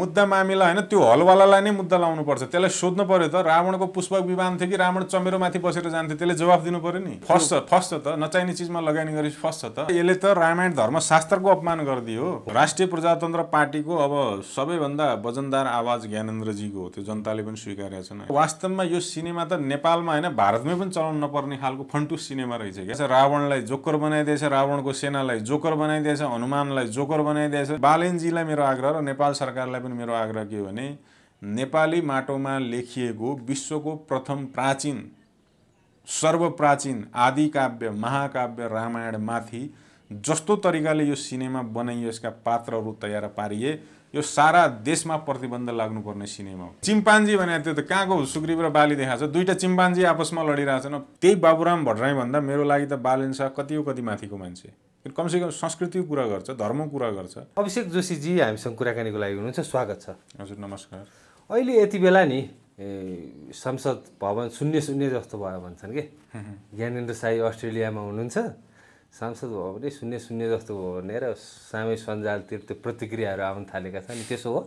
मुद्दा मामिला होइन त्यो हलवालालाई नै मुद्दा लाउनु पर्छ त्यसलाई सोध्नु पर्यो त रावणको पुष्पक विमान थियो कि रावण चमेरो माथि बसेर जान्थ्यो त्यसले जवाफ दिनु पर्यो नि फस्छ फस्छ त नचाहिने चिजमा लगानी गरेपछि फस्छ त यसले त रामायण धर्मशास्त्रको अपमान गरिदियो राष्ट्रिय प्रजातन्त्र पार्टीको अब सबैभन्दा वजनदार आवाज ज्ञानेन्द्रजीको हो त्यो जनताले पनि स्वीकारेका छन् वास्तवमा यो सिनेमा त नेपालमा होइन भारतमै पनि चलाउनु नपर्ने खालको फन्टुस सिनेमा रहेछ क्या रावणलाई जोकर बनाइदिएछ रावणको सेनालाई जोकर बनाइदिएछ हनुमानलाई जोकर बनाइदिएछ बालेनजीलाई मेरो आग्रह र नेपाल सरकारलाई पनि मेरो आग्रह के हो भने नेपाली माटोमा लेखिएको विश्वको प्रथम प्राचीन सर्वप्राचीन आदिकाव्य महाकाव्य रामायणमाथि जस्तो तरिकाले यो सिनेमा बनाइयो यसका पात्रहरू तयार पारिए यो सारा देशमा प्रतिबन्ध लाग्नुपर्ने सिनेमा हो चिम्पान्जी भनेको त्यो त कहाँको सुग्रीव र बाली देखाएको छ दुईवटा चिम्पान्जी आपसमा लडिरहेको लडिरहेछन् त्यही बाबुराम भन्दा मेरो लागि त बालेन कति हो कति माथिको मान्छे कमसेकम संस्कृतिको कुरा गर्छ धर्मको कुरा गर्छ अभिषेक जोशीजी हामीसँग कुराकानीको लागि हुनुहुन्छ स्वागत छ हजुर नमस्कार अहिले यति बेला नि संसद भवन शून्य शून्य जस्तो भयो भन्छन् कि ज्ञानेन्द्र साई अस्ट्रेलियामा हुनुहुन्छ सांसद भयो भने शून्य शून्य जस्तो भयो भनेर सामै सञ्जालतिर त्यो प्रतिक्रियाहरू आउन थालेका छन् त्यसो हो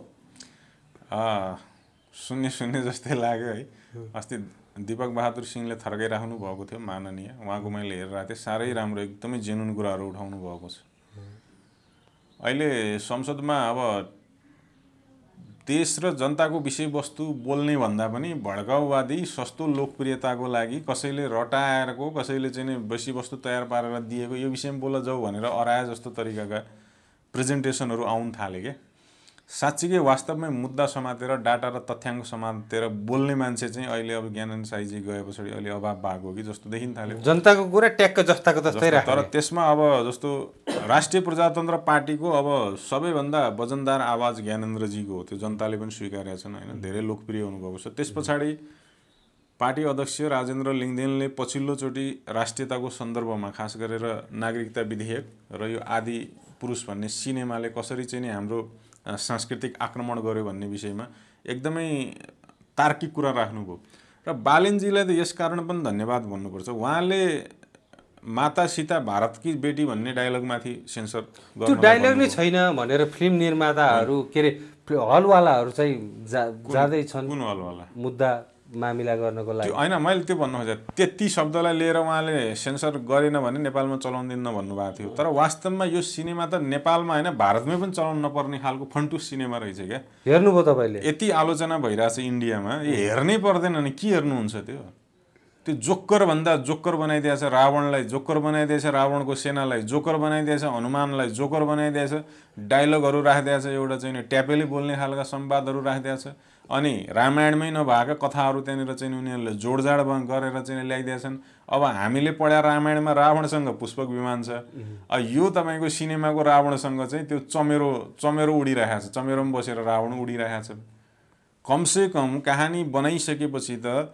शून्य शून्य जस्तै लाग्यो है अस्ति दिपक बहादुर सिंहले थर्काइराख्नु भएको थियो माननीय उहाँको मैले हेरिरहेको थिएँ साह्रै राम्रो एकदमै जेनुन कुराहरू उठाउनु भएको छ अहिले संसदमा अब देश र जनताको विषयवस्तु बोल्ने भन्दा पनि भड्काउवादी सस्तो लोकप्रियताको लागि कसैले रटाएरको कसैले चाहिँ विषयवस्तु तयार पारेर दिएको यो विषयमा बोल्न जाऊ भनेर अराए जस्तो तरिकाका प्रेजेन्टेसनहरू आउनु थाले क्या साँच्चीकै वास्तवमै मुद्दा समातेर डाटा र तथ्याङ्क समातेर बोल्ने मान्छे चाहिँ अहिले अब ज्ञान साईजी गए पछाडि अहिले अभाव भएको हो कि जस्तो देखिन थाल्यो जनताको कुरा ट्याक्क जस्ताको जस्तै तर त्यसमा अब जस्तो राष्ट्रिय प्रजातन्त्र पार्टीको अब सबैभन्दा वजनदार आवाज ज्ञानेन्द्रजीको हो त्यो जनताले पनि स्वीकारेका छन् होइन धेरै लोकप्रिय हुनुभएको छ त्यस पछाडि पार्टी अध्यक्ष राजेन्द्र लिङ्गदेनले पछिल्लोचोटि राष्ट्रियताको सन्दर्भमा खास गरेर नागरिकता विधेयक र यो आदि पुरुष भन्ने सिनेमाले कसरी चाहिँ नि हाम्रो सांस्कृतिक आक्रमण गर्यो भन्ने विषयमा एकदमै तार्किक कुरा राख्नुभयो र बालेनजीलाई त यस कारण पनि धन्यवाद भन्नुपर्छ उहाँले माता सीता भारतकी बेटी भन्ने डायलगमाथि सेन्सर त्यो डायलग नै छैन भनेर फिल्म निर्माताहरू के अरे हलवालाहरू चाहिँ जा जाँदैछन् कुन हलवाला मुद्दा मामिला गर्नको लागि होइन मैले त्यो भन्नु खोजेँ त्यति शब्दलाई लिएर उहाँले सेन्सर गरेन भने नेपालमा चलाउनु दिन्न भन्नुभएको थियो तर वास्तवमा यो सिनेमा त नेपालमा होइन भारतमै पनि चलाउनु नपर्ने खालको फन्टु सिनेमा रहेछ क्या हेर्नुभयो तपाईँले यति आलोचना भइरहेछ इन्डियामा हेर्नै पर्दैन नि के हेर्नुहुन्छ त्यो त्यो जोक्करभन्दा जोक्कर बनाइदिएछ रावणलाई जोक्कर बनाइदिएछ रावणको सेनालाई जोकर बनाइदिएछ हनुमानलाई जोकर बनाइदिएछ डायलगहरू राखिदिएछ एउटा चाहिँ ट्यापेले बोल्ने खालका संवादहरू राखिदिएछ अनि रामायणमै नभएका कथाहरू त्यहाँनिर चाहिँ उनीहरूले जोडजाड गरेर चाहिँ ल्याइदिएछन् अब हामीले पढ्या रामायणमा रावणसँग पुष्पक विमान छ यो तपाईँको सिनेमाको रावणसँग चाहिँ त्यो चमेरो चमेरो उडिरहेको छ चमेरोमा बसेर रावण उडिरहेको छ कमसेकम कहानी बनाइसकेपछि त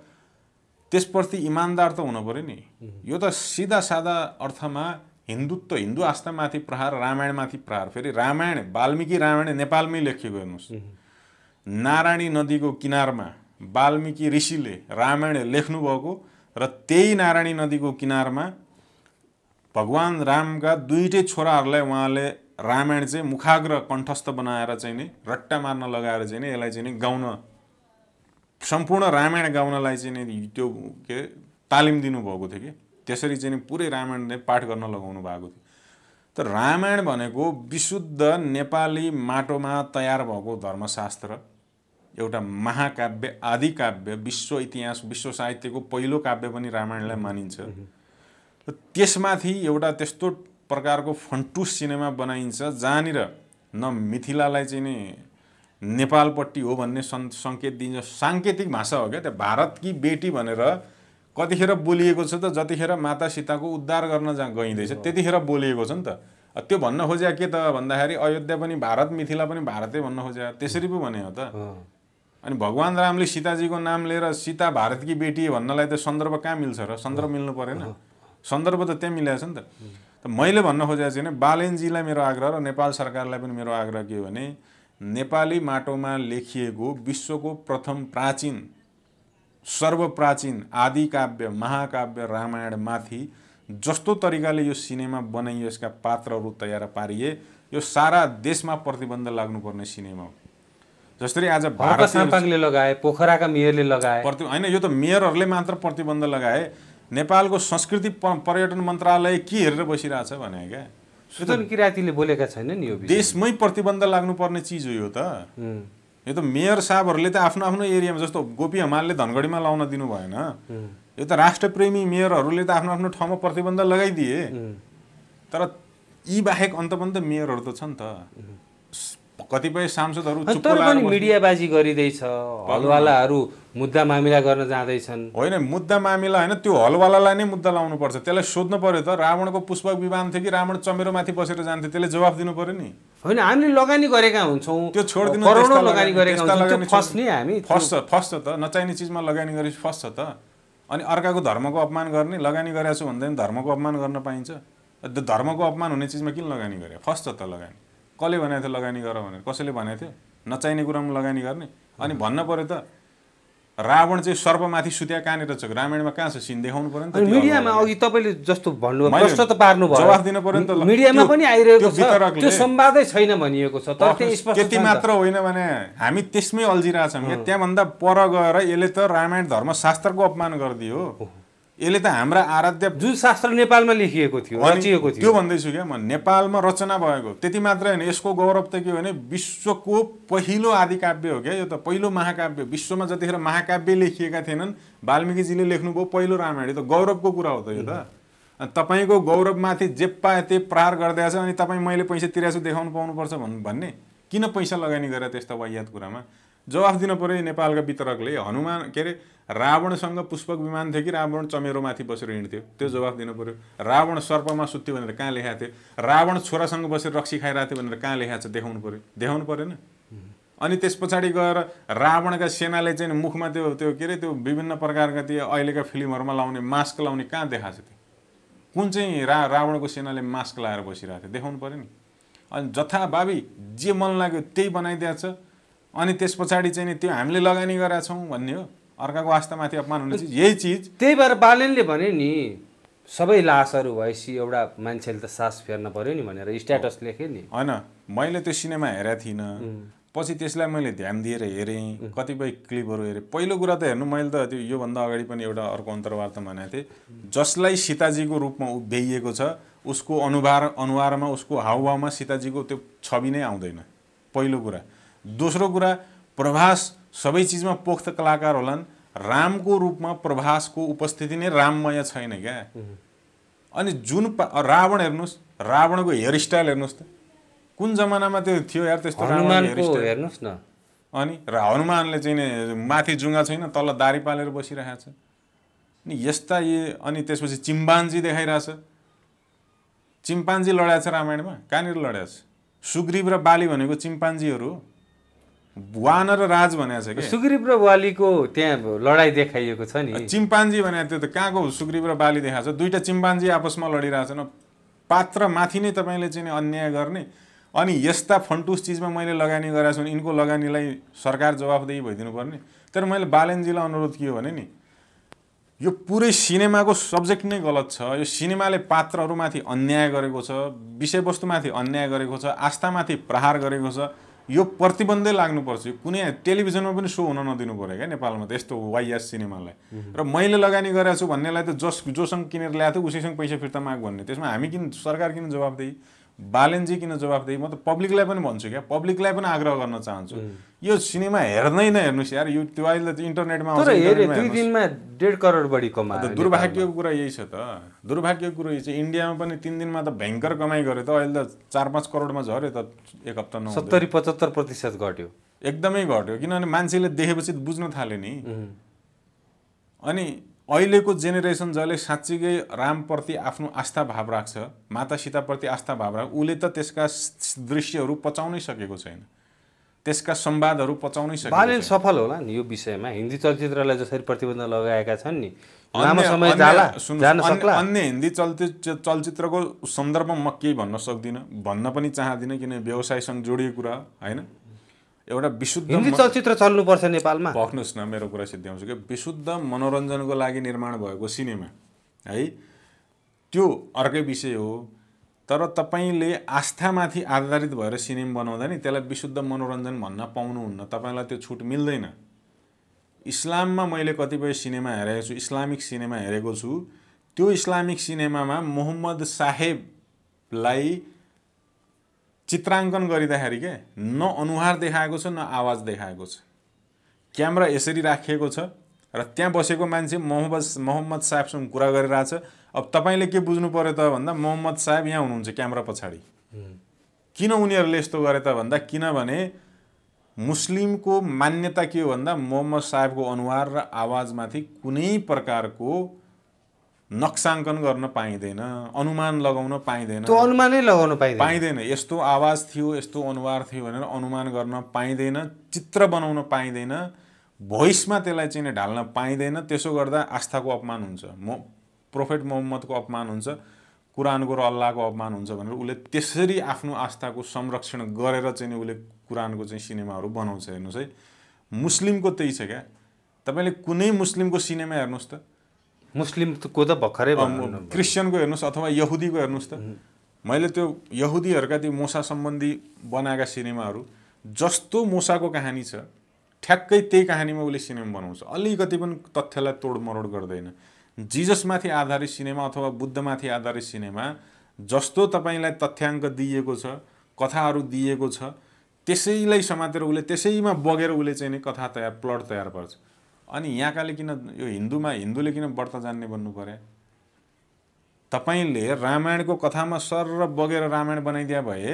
त्यसप्रति इमान्दार त हुनु पऱ्यो नि यो त सिधा सादा अर्थमा हिन्दुत्व हिन्दू आस्थामाथि प्रहार रामायणमाथि प्रहार फेरि रामायण वाल्मिकी रामायण नेपालमै लेखिएको हेर्नुहोस् नारायणी नदीको किनारमा वाल्मिकी ऋषिले रामायण लेख्नुभएको र त्यही नारायणी नदीको किनारमा भगवान् रामका दुईटै छोराहरूलाई उहाँले रामायण चाहिँ मुखाग्र कण्ठस्थ बनाएर चाहिँ नि रट्टा मार्न लगाएर चाहिँ नि यसलाई चाहिँ नि गाउन सम्पूर्ण रामायण गाउनलाई चाहिँ नि त्यो के तालिम दिनुभएको थियो कि त्यसरी चाहिँ नि पुरै रामायण नै पाठ गर्न लगाउनु भएको थियो तर रामायण भनेको विशुद्ध नेपाली माटोमा तयार भएको धर्मशास्त्र एउटा महाकाव्य आदि काव्य विश्व इतिहास विश्व साहित्यको पहिलो काव्य पनि रामायणलाई मानिन्छ र त्यसमाथि एउटा त्यस्तो प्रकारको फन्टुस सिनेमा बनाइन्छ जहाँनिर न मिथिलालाई चाहिँ नि नेपालपट्टि हो भन्ने सन् सङ्केत दिन्छ साङ्केतिक भाषा हो क्या त्यो भारतकी बेटी भनेर कतिखेर बोलिएको छ त जतिखेर माता सीताको उद्धार गर्न जहाँ गइँदैछ त्यतिखेर बोलिएको छ नि त त्यो भन्न खोज्या के त भन्दाखेरि अयोध्या पनि भारत मिथिला पनि भारतै भन्न खोज्या त्यसरी पो भने हो त अनि भगवान् रामले सीताजीको नाम लिएर सीता भारतकी बेटी भन्नलाई त सन्दर्भ कहाँ मिल्छ र सन्दर्भ मिल्नु परेन सन्दर्भ त त्यहाँ मिलेको छ नि त मैले भन्न खोजेको भने बालेनजीलाई मेरो आग्रह र नेपाल सरकारलाई पनि मेरो आग्रह के हो भने नेपाली माटोमा लेखिएको विश्वको प्रथम प्राचीन सर्वप्राचीन आदिकाव्य महाकाव्य रामायणमाथि जस्तो तरिकाले यो सिनेमा बनाइयो यसका पात्रहरू तयार पारिए यो सारा देशमा प्रतिबन्ध लाग्नुपर्ने सिनेमा हो जसरी आज भारतले लगाए पोखराका मेयरले लगाए प्रति होइन यो त मेयरहरूले मात्र प्रतिबन्ध लगाए नेपालको संस्कृति पर्यटन मन्त्रालय के हेरेर बसिरहेछ भने क्या सुदन किराँतीले बोलेका छैनन् नि यो देशमै प्रतिबन्ध लाग्नुपर्ने चिज हो यो त यो त मेयर साहबहरूले त आफ्नो आफ्नो एरियामा जस्तो गोपी हमालले धनगढीमा लाउन दिनु भएन यो त राष्ट्रप्रेमी मेयरहरूले त आफ्नो आफ्नो ठाउँमा प्रतिबन्ध लगाइदिए तर यी बाहेक अन्त पनि त मेयरहरू त छन् त कतिपय सांसदहरू तर पनि मिडियाबाजी गरिँदैछ हलवालाहरू मुद्दा मामिला गर्न जाँदैछन् होइन मुद्दा मामिला होइन त्यो हलवालालाई नै मुद्दा लाउनु पर्छ त्यसलाई सोध्नु पर्यो त रावणको पुष्पक विमान थियो कि रावण चमेरोमाथि बसेर जान्थ्यो त्यसले जवाफ दिनु पर्यो नि होइन हामीले लगानी गरेका हुन्छौँ त्यो छोडिदिनु लगानी गरेका हामी फस्छ फस्छ त नचाहिने चिजमा लगानी गरेपछि फस्छ त अनि अर्काको धर्मको अपमान गर्ने लगानी गरेका छु भन्दा धर्मको अपमान गर्न पाइन्छ धर्मको अपमान हुने चिजमा किन लगानी गरे फस्छ त लगानी कसले भनेको थियो लगानी गर भनेर कसैले भनेको थियो नचाहिने कुरामा लगानी गर्ने अनि भन्न पऱ्यो त रावण चाहिँ सर्पमाथि सुत्या कहाँनिर छ रामायणमा कहाँ छ सिन देखाउनु पर्यो नि त मिडियामा अघि तपाईँले जस्तो भन्नुभयो त पार्नु भयो दिनु पर्यो नि त मिडियामा पनि आइरहेको छ त्यो संवादै छैन भनिएको छ तर त्यति मात्र होइन भने हामी त्यसमै अल्झिरहेछौँ त्यहाँभन्दा पर गएर यसले त रामायण धर्मशास्त्रको अपमान गरिदियो यसले त हाम्रा आराध्य जुन शास्त्र नेपालमा लेखिएको थियो रचिएको थियो त्यो भन्दैछु क्या म नेपालमा रचना भएको त्यति मात्र होइन यसको गौरव त के हो भने विश्वको पहिलो आदिकाव्य हो क्या यो त पहिलो महाकाव्य विश्वमा जतिखेर महाकाव्य लेखिएका थिएनन् वाल्मिकीजीले लेख्नुभयो पहिलो रामायण यो त गौरवको कुरा हो त यो त तपाईँको गौरवमाथि जे पाए त्यही प्रहार गरिदिएछ अनि तपाईँ मैले पैसा तिरेछु देखाउनु पाउनुपर्छ भन्ने किन पैसा लगानी गरेर त्यस्तो वायात कुरामा जवाफ दिन पऱ्यो नेपालका वितरकले हनुमान के अरे रावणसँग पुष्पक विमान थियो कि रावण चमेरोमाथि बसेर हिँड्थ्यो त्यो जवाफ दिनु पऱ्यो रावण सर्पमा सुत्थ्यो भनेर कहाँ लेखाएको थियो रावण छोरासँग बसेर रक्सी खाइरहेको थियो भनेर कहाँ लेखाएको छ देखाउनु पऱ्यो देखाउनु परेन अनि त्यस पछाडि गएर रावणका सेनाले चाहिँ मुखमा त्यो त्यो के अरे त्यो विभिन्न प्रकारका त्यो अहिलेका फिल्महरूमा लाउने मास्क लाउने कहाँ देखाएको छ त्यो कुन चाहिँ रा रावणको सेनाले मास्क लाएर बसिरहेको थियो देखाउनु पऱ्यो नि अनि जथाभावी जे मन लाग्यो त्यही बनाइदिएको छ अनि त्यस पछाडि चाहिँ नि त्यो हामीले लगानी गरेका छौँ भन्ने हो अर्काको आस्थामाथि अपमान हुने चिज यही चिज त्यही भएर बालनले भने नि सबै लासहरू भएपछि एउटा मान्छेले त सास फेर्न पऱ्यो नि भनेर स्ट्याटस लेखेँ नि होइन मैले त्यो सिनेमा हेरेको थिइनँ पछि त्यसलाई मैले ध्यान दिएर हेरेँ कतिपय क्लिपहरू हेरेँ पहिलो कुरा त हेर्नु मैले त त्यो योभन्दा अगाडि पनि एउटा अर्को अन्तर्वार्ता भनेको थिएँ जसलाई सीताजीको रूपमा उभ्याइएको छ उसको अनुहार अनुहारमा उसको हावामा सीताजीको त्यो छवि नै आउँदैन पहिलो कुरा दोस्रो कुरा प्रभास सबै चिजमा पोख्त कलाकार होलान् रामको रूपमा प्रभासको उपस्थिति नै राममय छैन क्या अनि जुन रावण हेर्नुहोस् रावणको हेयर स्टाइल हेर्नुहोस् त कुन जमानामा त्यो थियो यार त्यस्तो हेर्नुहोस् न अनि हनुमानले चाहिँ माथि जुङ्गा छैन तल दारी पालेर बसिरहेको छ अनि यस्ता यी अनि त्यसपछि चिम्पान्जी देखाइरहेछ चिम्पान्जी लडाएको छ रामायणमा कहाँनिर लडाएको छ सुग्रीव र बाली भनेको चिम्पान्जीहरू हो वान र राज भनेको छ कि सुग्रीव र बालीको त्यहाँ लडाइँ देखाइएको छ नि चिम्पान्जी भनेर त्यो त कहाँको सुग्रीव र बाली देखाएको छ दुइटा चिम्पान्जी आपसमा लडिरहेछन् पात्र माथि नै तपाईँले चाहिँ अन्याय गर्ने अनि यस्ता फन्टुस चिजमा मैले लगानी गराएको छु भने यिनको लगानीलाई सरकार जवाफदेही भइदिनु पर्ने तर मैले बालेनजीलाई अनुरोध के हो भने नि यो पुरै सिनेमाको सब्जेक्ट नै गलत छ यो सिनेमाले पात्रहरूमाथि अन्याय गरेको छ विषयवस्तुमाथि अन्याय गरेको छ आस्थामाथि प्रहार गरेको छ यो प्रतिबन्धै लाग्नुपर्छ यो कुनै टेलिभिजनमा पनि सो हुन नदिनु पऱ्यो क्या नेपालमा त यस्तो वाइएस सिनेमालाई र मैले लगानी गरेको छु भन्नेलाई त जस जोसँग किनेर ल्याएको थियो उसैसँग पैसा फिर्ता माग भन्ने त्यसमा हामी किन सरकार किन दिए बालेनजी किन जवाफ दिएँ म त पब्लिकलाई पनि भन्छु क्या पब्लिकलाई पनि आग्रह गर्न चाहन्छु यो सिनेमा हेर्नै नहेर्नुहोस् यार यो त्यो अहिले त इन्टरनेटमा दिनमा डेढ करोड बढी त दुर्भाग्यको कुरा यही छ त दुर्भाग्यको कुरो यही छ इन्डियामा पनि तिन दिनमा त भयङ्कर कमाइ गऱ्यो त अहिले त चार पाँच करोडमा झऱ्यो त एक हप्ता सत्तरी पचहत्तर प्रतिशत घट्यो एकदमै घट्यो किनभने मान्छेले देखेपछि बुझ्न थाल्यो नि अनि अहिलेको जेनेरेसन जसले साँच्चीकै रामप्रति आफ्नो आस्था भाव राख्छ माता सीताप्रति आस्था भाव राख्छ उसले त त्यसका दृश्यहरू पचाउनै सकेको छैन त्यसका संवादहरू पचाउनै सकेको बालेल सफल होला नि यो विषयमा हिन्दी चलचित्रलाई जसरी प्रतिबन्ध लगाएका छन् नि अन्य हिन्दी चलचित्र चलचित्रको सन्दर्भमा म केही भन्न सक्दिनँ भन्न पनि चाहदिनँ किन व्यवसायसँग जोडिएको कुरा होइन एउटा विशुद्ध हिन्दी चलचित्र चल्नुपर्छ नेपालमा भक्नुहोस् न मेरो कुरा सिद्ध्याउँछु कि विशुद्ध मनोरञ्जनको लागि निर्माण भएको सिनेमा है त्यो अर्कै विषय हो तर तपाईँले आस्थामाथि आधारित भएर सिनेमा बनाउँदा नि त्यसलाई विशुद्ध मनोरञ्जन भन्न पाउनुहुन्न तपाईँलाई त्यो छुट मिल्दैन इस्लाममा मैले कतिपय सिनेमा हेरेको छु इस्लामिक सिनेमा हेरेको छु त्यो इस्लामिक सिनेमामा मोहम्मद साहेबलाई चित्राङ्कन गरिँदाखेरि के न अनुहार देखाएको छ न आवाज देखाएको छ क्यामेरा यसरी राखिएको छ र त्यहाँ बसेको मान्छे मोहम्मद मोहम्मद साहेबसँग कुरा गरिरहेछ अब तपाईँले के बुझ्नु पऱ्यो त भन्दा मोहम्मद साहेब यहाँ हुनुहुन्छ क्यामेरा पछाडि किन उनीहरूले यस्तो गरे त भन्दा किनभने मुस्लिमको मान्यता के हो भन्दा मोहम्मद साहेबको अनुहार र आवाजमाथि कुनै प्रकारको नक्साङ्कन गर्न पाइँदैन अनुमान लगाउन पाइँदैन त्यो अनुमानै लगाउन पाइँदैन पाइँदैन यस्तो आवाज थियो यस्तो अनुहार थियो भनेर अनुमान गर्न पाइँदैन चित्र बनाउन पाइँदैन भोइसमा त्यसलाई चाहिँ ढाल्न पाइँदैन त्यसो गर्दा आस्थाको अपमान हुन्छ म प्रोफेट मोहम्मदको अपमान हुन्छ कुरानको र अल्लाहको अपमान हुन्छ भनेर उसले त्यसरी आफ्नो आस्थाको संरक्षण गरेर चाहिँ उसले कुरानको चाहिँ सिनेमाहरू बनाउँछ हेर्नुहोस् है मुस्लिमको त्यही छ क्या तपाईँले कुनै मुस्लिमको सिनेमा हेर्नुहोस् त मुस्लिमको त भर्खरै क्रिस्चियनको हेर्नुहोस् अथवा यहुदीको हेर्नुहोस् त मैले त्यो यहुदीहरूका त्यो मोसा सम्बन्धी बनाएका सिनेमाहरू जस्तो मोसाको कहानी छ ठ्याक्कै त्यही कहानीमा उसले सिनेमा बनाउँछ अलिकति पनि तथ्यलाई तोडमरोड गर्दैन जिजसमाथि आधारित सिनेमा अथवा बुद्धमाथि आधारित सिनेमा जस्तो तपाईँलाई तथ्याङ्क दिइएको छ कथाहरू दिएको छ त्यसैलाई समातेर उसले त्यसैमा बगेर उसले चाहिँ नि कथा तयार प्लट तयार पार्छ अनि यहाँकाले किन यो हिन्दूमा हिन्दूले किन व्रत जान्ने बन्नु पऱ्यो तपाईँले रामायणको कथामा सर र बगेर रामायण बनाइदिया भए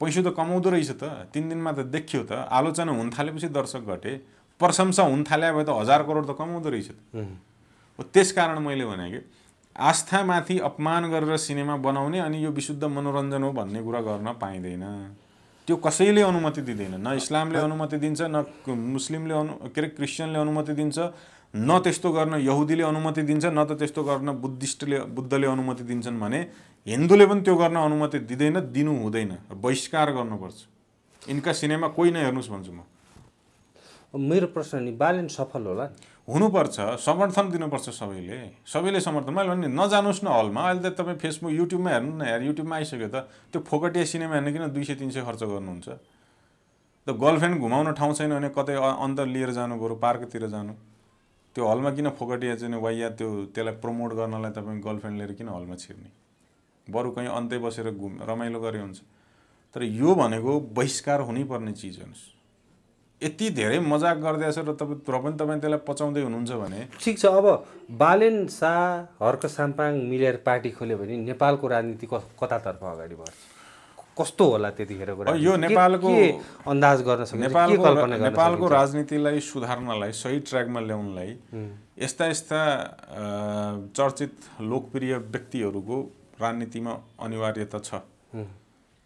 पैसा त कमाउँदो रहेछ त तिन दिनमा त देखियो त आलोचना हुन थालेपछि दर्शक घटे प्रशंसा हुन थाले भए त हजार करोड त कमाउँदो रहेछ त त्यस कारण मैले भने कि आस्थामाथि अपमान गरेर सिनेमा बनाउने अनि यो विशुद्ध मनोरञ्जन हो भन्ने कुरा गर्न पाइँदैन त्यो कसैले अनुमति दिँदैन न इस्लामले अनुमति दिन्छ न मुस्लिमले अनु के अरे क्रिस्चियनले अनुमति दिन्छ न त्यस्तो गर्न यहुदीले अनुमति दिन्छ न त त्यस्तो गर्न बुद्धिस्टले बुद्धले अनुमति दिन्छन् भने हिन्दूले पनि त्यो गर्न अनुमति दिँदैन दिनु हुँदैन बहिष्कार गर्नुपर्छ यिनका सिनेमा कोही नै नहेर्नुहोस् भन्छु म मेरो प्रश्न नि बालन सफल होला हुनुपर्छ समर्थन दिनुपर्छ सबैले सबैले समर्थन मैले भने नजानुहोस् न हलमा अहिले त तपाईँ फेसबुक युट्युबमा हेर्नु न हेर युट्युबमा आइसक्यो त त्यो फोकटिया सिनेमा हेर्नु किन दुई सय तिन सय खर्च गर्नुहुन्छ त गर्लफ्रेन्ड घुमाउन ठाउँ छैन भने कतै अन्तर लिएर जानु बरु पार्कतिर जानु त्यो हलमा किन फोकटिया चाहिँ वा या त्यो त्यसलाई प्रमोट गर्नलाई तपाईँ गर्लफ्रेन्ड लिएर किन हलमा छिर्ने बरु कहीँ अन्तै बसेर घुम रमाइलो गरे हुन्छ तर यो भनेको बहिष्कार हुनैपर्ने चिज होस् यति धेरै मजाक गर्दैछ र तपाईँ र पनि तपाईँ त्यसलाई पचाउँदै हुनुहुन्छ भने ठिक छ अब बालेन शाह हर्क साम्पाङ मिलेर पार्टी खोल्यो भने नेपालको राजनीति कतातर्फ अगाडि बढ्छ कस्तो होला त्यतिखेरको यो नेपालको अन्दाज गर्न सक्छ नेपालको नेपालको राजनीतिलाई सुधार्नलाई सही ट्र्याकमा ल्याउनलाई यस्ता यस्ता चर्चित लोकप्रिय व्यक्तिहरूको राजनीतिमा अनिवार्यता छ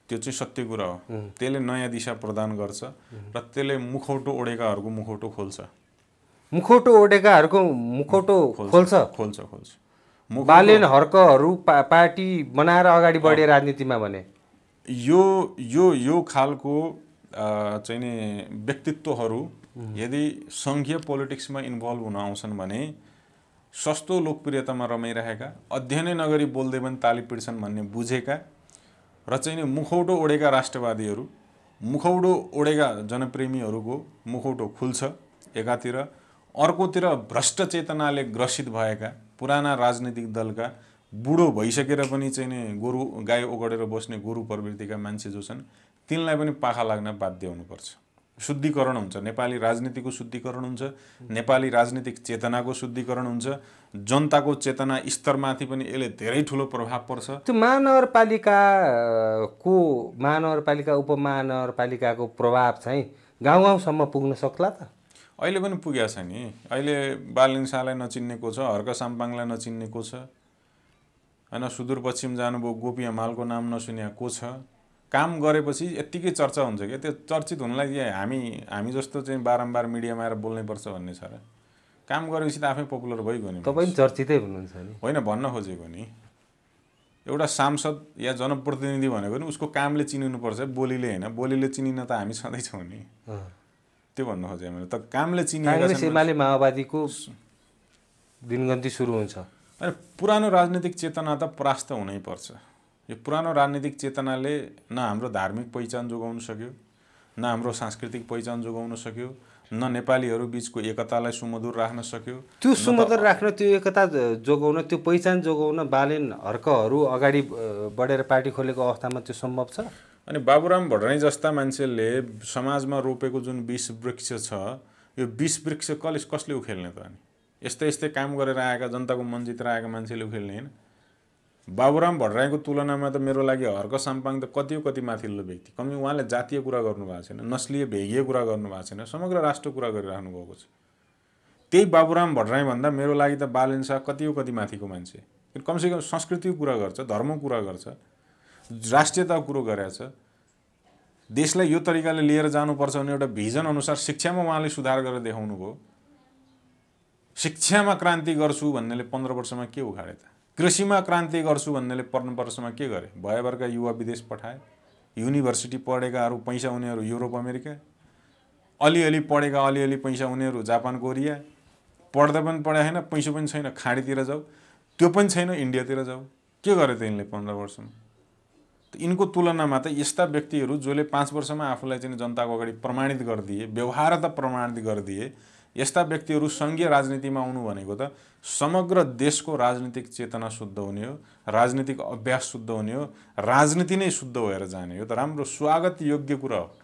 त्यो चाहिँ सत्य कुरा हो त्यसले नयाँ दिशा प्रदान गर्छ र त्यसले मुखौटो ओडेकाहरूको मुखौटो खोल्छ मुखौटो ओडेकाहरूको मुखौटो खोल्छ खोल्छ खोल्छ बालेन हर्कहरू पा पार्टी बनाएर अगाडि बढे राजनीतिमा भने यो यो यो खालको चाहिँ नि व्यक्तित्वहरू यदि सङ्घीय पोलिटिक्समा इन्भल्भ हुन आउँछन् भने सस्तो लोकप्रियतामा रमाइरहेका अध्ययनै नगरी बोल्दै पनि ताली पिट्छन् भन्ने बुझेका र चाहिँ नि मुखौटो ओढेका राष्ट्रवादीहरू मुखौटो ओढेका जनप्रेमीहरूको मुखौटो खुल्छ एकातिर अर्कोतिर भ्रष्ट चेतनाले ग्रसित भएका पुराना राजनीतिक दलका बुढो भइसकेर पनि चाहिँ नि गोरु गाई ओगडेर बस्ने गोरु प्रवृत्तिका मान्छे जो छन् तिनलाई पनि पाखा लाग्न बाध्य हुनुपर्छ शुद्धिकरण हुन्छ नेपाली राजनीतिको शुद्धिकरण हुन्छ नेपाली राजनीतिक चेतनाको शुद्धिकरण हुन्छ जनताको चेतना स्तरमाथि पनि यसले धेरै ठुलो प्रभाव पर्छ त्यो महानगरपालिकाको महानगरपालिका उपमहानगरपालिकाको प्रभाव चाहिँ गाउँ गाउँसम्म पुग्न सक्ला त अहिले पनि पुगेको छ नि अहिले बालिङसालाई नचिन्नेको छ हर्क साम्पाङलाई नचिन्नेको छ होइन सुदूरपश्चिम जानुभयो गोपी हमालको नाम नसुनेको छ काम गरेपछि यत्तिकै चर्चा हुन्छ क्या त्यो चर्चित हुनलाई हामी हामी जस्तो चाहिँ बारम्बार मिडियामा आएर बोल्नैपर्छ भन्ने छ र काम गरेपछि त आफै पपुलर भइगयो नि तपाईँ चर्चितै हुनुहुन्छ नि होइन भन्न खोजेको नि एउटा सांसद या जनप्रतिनिधि भनेको नि उसको कामले चिनिनुपर्छ बोलीले होइन बोलीले चिनिन त हामी सधैँ छौँ नि त्यो भन्नु खोजेँ मैले त कामले चिनिएको एमाले माओवादीको दिनगन्ती सुरु हुन्छ अरे पुरानो राजनीतिक चेतना त परास्त हुनैपर्छ यो पुरानो राजनीतिक चेतनाले न हाम्रो धार्मिक पहिचान जोगाउन सक्यो न हाम्रो सांस्कृतिक पहिचान जोगाउन सक्यो न नेपालीहरू बिचको एकतालाई सुमधुर राख्न सक्यो त्यो सुमधुर राख्न त्यो एकता जोगाउन त्यो पहिचान जोगाउन बालेन हर्कहरू अगाडि बढेर पार्टी खोलेको अवस्थामा त्यो सम्भव छ अनि बाबुराम भट्टराई जस्ता मान्छेले समाजमा रोपेको जुन विष वृक्ष छ यो विष वृक्ष कसले कसले उखेल्ने त अनि यस्तै यस्तै काम गरेर आएका जनताको मन जितेर आएका मान्छेले उखेल्ने होइन बाबुराम भट्टराईको तुलनामा त मेरो लागि हर्क साम्पाङ त कति कति माथिल्लो व्यक्ति कमी उहाँले जातीय कुरा गर्नुभएको छैन नस्लीय भेगीय कुरा गर्नुभएको छैन समग्र राष्ट्र कुरा गरिराख्नु भएको छ त्यही बाबुराम भन्दा मेरो लागि त शाह कति कति माथिको मान्छे कमसेकम संस्कृतिको कुरा गर्छ धर्म कुरा गर्छ राष्ट्रियताको कुरो गरेछ देशलाई यो तरिकाले लिएर जानुपर्छ भने एउटा भिजन अनुसार शिक्षामा उहाँले सुधार गरेर देखाउनु भयो शिक्षामा क्रान्ति गर्छु भन्नेले पन्ध्र वर्षमा के उखाडे त कृषिमा क्रान्ति गर्छु भन्नेले पढ्नु वर्षमा के गरे भयभरका युवा विदेश पठाए युनिभर्सिटी पढेकाहरू पैसा हुनेहरू युरोप अमेरिका अलिअलि पढेका अलिअलि पैसा हुनेहरू जापान कोरिया पढ्दा पनि पढाए होइन पैसा पनि छैन खाडीतिर जाऊ त्यो पनि छैन इन्डियातिर जाऊ के गरे त यिनले पन्ध्र वर्षमा त यिनको तुलनामा त यस्ता व्यक्तिहरू जसले पाँच वर्षमा आफूलाई चाहिँ जनताको अगाडि प्रमाणित गरिदिए व्यवहार त प्रमाणित गरिदिए यस्ता व्यक्तिहरू सङ्घीय राजनीतिमा आउनु भनेको त समग्र देशको राजनीतिक चेतना शुद्ध हुने हो राजनीतिक अभ्यास शुद्ध हुने हो राजनीति नै शुद्ध भएर जाने हो त राम्रो स्वागत योग्य कुरा हो